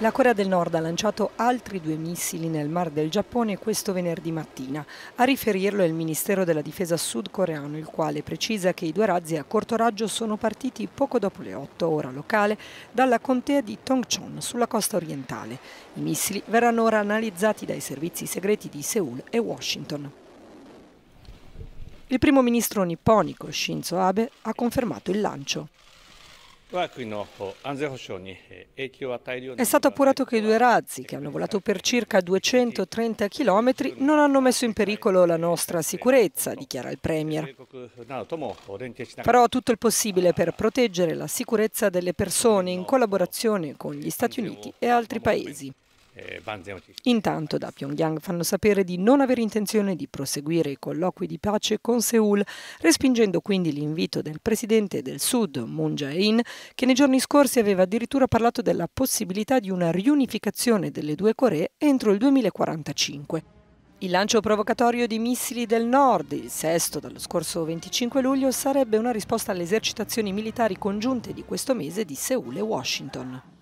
La Corea del Nord ha lanciato altri due missili nel Mar del Giappone questo venerdì mattina. A riferirlo è il Ministero della Difesa sudcoreano, il quale precisa che i due razzi a corto raggio sono partiti poco dopo le 8 ora locale dalla contea di Tongchon sulla costa orientale. I missili verranno ora analizzati dai servizi segreti di Seoul e Washington. Il primo ministro nipponico Shinzo Abe ha confermato il lancio. Eh, È stato appurato che i due razzi, che hanno volato per circa 230 km, non hanno messo in pericolo la nostra eh, sicurezza, dichiara il Premier. Farò tutto il possibile per proteggere la sicurezza delle persone in collaborazione con gli Stati Uniti e altri paesi. Eh, Intanto da Pyongyang fanno sapere di non avere intenzione di proseguire i colloqui di pace con Seoul, respingendo quindi l'invito del presidente del Sud, Moon Jae-in, che nei giorni scorsi aveva addirittura parlato della possibilità di una riunificazione delle due Coree entro il 2045. Il lancio provocatorio di missili del nord, il sesto dallo scorso 25 luglio, sarebbe una risposta alle esercitazioni militari congiunte di questo mese di Seoul e Washington.